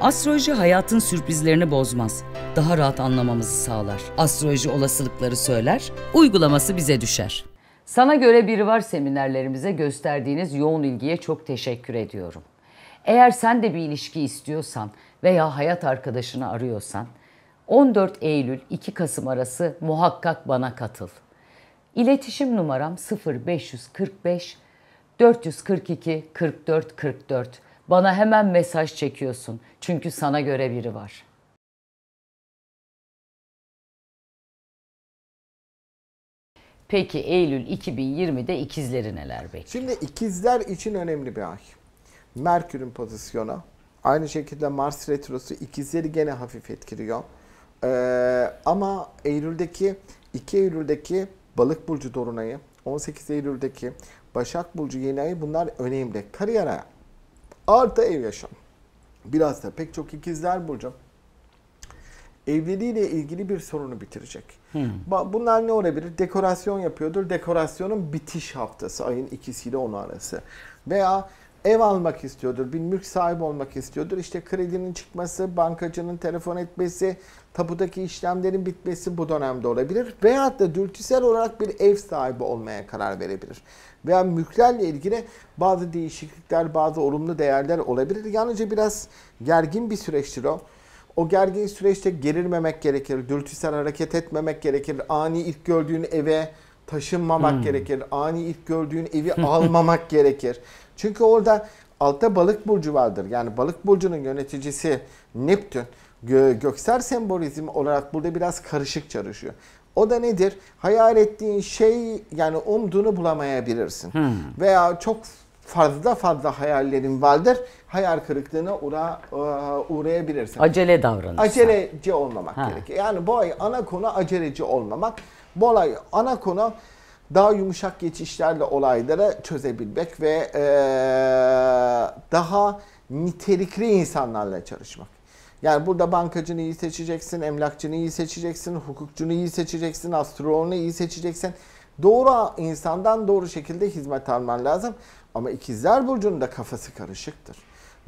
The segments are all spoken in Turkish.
Astroloji hayatın sürprizlerini bozmaz. Daha rahat anlamamızı sağlar. Astroloji olasılıkları söyler, uygulaması bize düşer. Sana göre biri var seminerlerimize gösterdiğiniz yoğun ilgiye çok teşekkür ediyorum. Eğer sen de bir ilişki istiyorsan veya hayat arkadaşını arıyorsan 14 Eylül 2 Kasım arası muhakkak bana katıl. İletişim numaram 0545 442 44 44. Bana hemen mesaj çekiyorsun. Çünkü sana göre biri var.'' Peki Eylül 2020'de ikizleri neler bekliyor? Şimdi ikizler için önemli bir ay. Merkür'ün pozisyonu. Aynı şekilde Mars retrosu ikizleri gene hafif etkiliyor. Ee, ama Eylül'deki 2 Eylül'deki Balık burcu Dorunay'ı, 18 Eylül'deki Başak burcu yeni ayı bunlar önemli. Kariyer hayat. Artı ev yaşam. Biraz da pek çok ikizler burcu evliliğiyle ilgili bir sorunu bitirecek. Hmm. Bunlar ne olabilir? Dekorasyon yapıyordur. Dekorasyonun bitiş haftası ayın ikisiyle onu arası. Veya ev almak istiyordur, bir mülk sahibi olmak istiyordur. İşte kredinin çıkması, bankacının telefon etmesi, tapudaki işlemlerin bitmesi bu dönemde olabilir. Veyahut da dürtüsel olarak bir ev sahibi olmaya karar verebilir. Veya mülklerle ilgili bazı değişiklikler, bazı olumlu değerler olabilir. Yalnızca biraz gergin bir süreçtir o. O gergin süreçte gerilmemek gerekir, dürtüsel hareket etmemek gerekir. Ani ilk gördüğün eve taşınmamak hmm. gerekir. Ani ilk gördüğün evi almamak gerekir. Çünkü orada altta balık burcu vardır. Yani balık burcunun yöneticisi Neptün gö göksel sembolizm olarak burada biraz karışık çalışıyor. O da nedir? Hayal ettiğin şey yani umduğunu bulamayabilirsin. Hmm. Veya çok fazla fazla hayallerin vardır. Hayal kırıklığına uğra, e, uğrayabilirsin. Acele davranırsan. Aceleci olmamak ha. gerekiyor. Yani bu ay ana konu aceleci olmamak. Bu olay ana konu daha yumuşak geçişlerle olayları çözebilmek ve e, daha nitelikli insanlarla çalışmak. Yani burada bankacını iyi seçeceksin, emlakçını iyi seçeceksin, hukukçunu iyi seçeceksin, astroloğunu iyi seçeceksin. Doğru insandan doğru şekilde hizmet alman lazım. Ama ikizler burcunun da kafası karışıktır.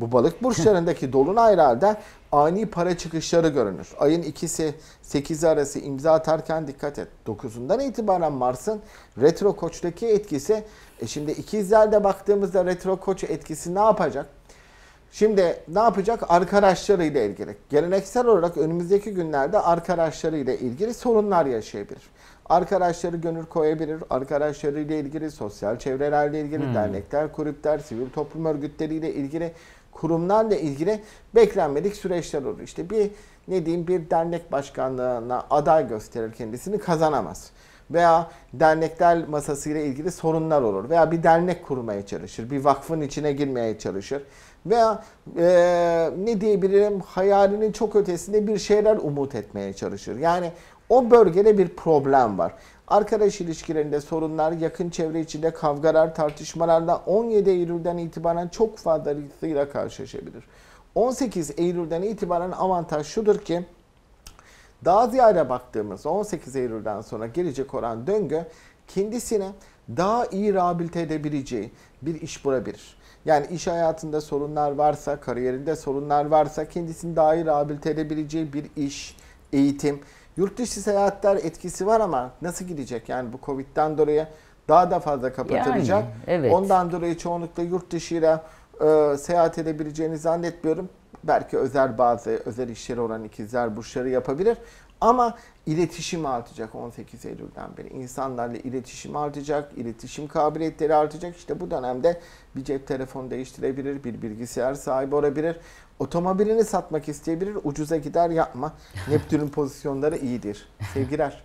Bu balık burçlarındaki dolunaylarda ani para çıkışları görünür. Ayın ikisi 8 arası imza atarken dikkat et. 9'undan itibaren Mars'ın retro koçtaki etkisi. E şimdi ikizlerde baktığımızda retro koç etkisi ne yapacak? Şimdi ne yapacak? Arkadaşlarıyla ilgili. Geleneksel olarak önümüzdeki günlerde arkadaşlarıyla ilgili sorunlar yaşayabilir. Arkadaşları gönül koyabilir. Arkadaşlarıyla ilgili, sosyal çevrelerle ilgili, hmm. dernekler, kulüpler, sivil toplum örgütleriyle ilgili, kurumlarla ilgili beklenmedik süreçler olur. İşte bir ne diyeyim bir dernek başkanlığına aday gösterir kendisini kazanamaz veya dernekler masasıyla ilgili sorunlar olur veya bir dernek kurmaya çalışır, bir vakfın içine girmeye çalışır veya e, ne diyebilirim hayalinin çok ötesinde bir şeyler umut etmeye çalışır. Yani o bölgede bir problem var. Arkadaş ilişkilerinde sorunlar, yakın çevre içinde kavgalar, tartışmalarla 17 Eylül'den itibaren çok fazlasıyla karşılaşabilir. 18 Eylül'den itibaren avantaj şudur ki daha ziyade baktığımız 18 Eylül'den sonra gelecek olan döngü kendisine daha iyi rehabilite edebileceği bir iş bulabilir. Yani iş hayatında sorunlar varsa, kariyerinde sorunlar varsa kendisini daha iyi rehabilite edebileceği bir iş, eğitim. Yurt dışı seyahatler etkisi var ama nasıl gidecek? Yani bu Covid'den dolayı daha da fazla kapatılacak. Yani, evet. Ondan dolayı çoğunlukla yurt dışıyla e, seyahat edebileceğini zannetmiyorum. Belki özel bazı özel işleri olan ikizler burçları yapabilir. Ama iletişim artacak 18 Eylül'den beri. İnsanlarla iletişim artacak, iletişim kabiliyetleri artacak. İşte bu dönemde bir cep telefonu değiştirebilir, bir bilgisayar sahibi olabilir. Otomobilini satmak isteyebilir, ucuza gider yapma. Neptün'ün pozisyonları iyidir. Sevgiler.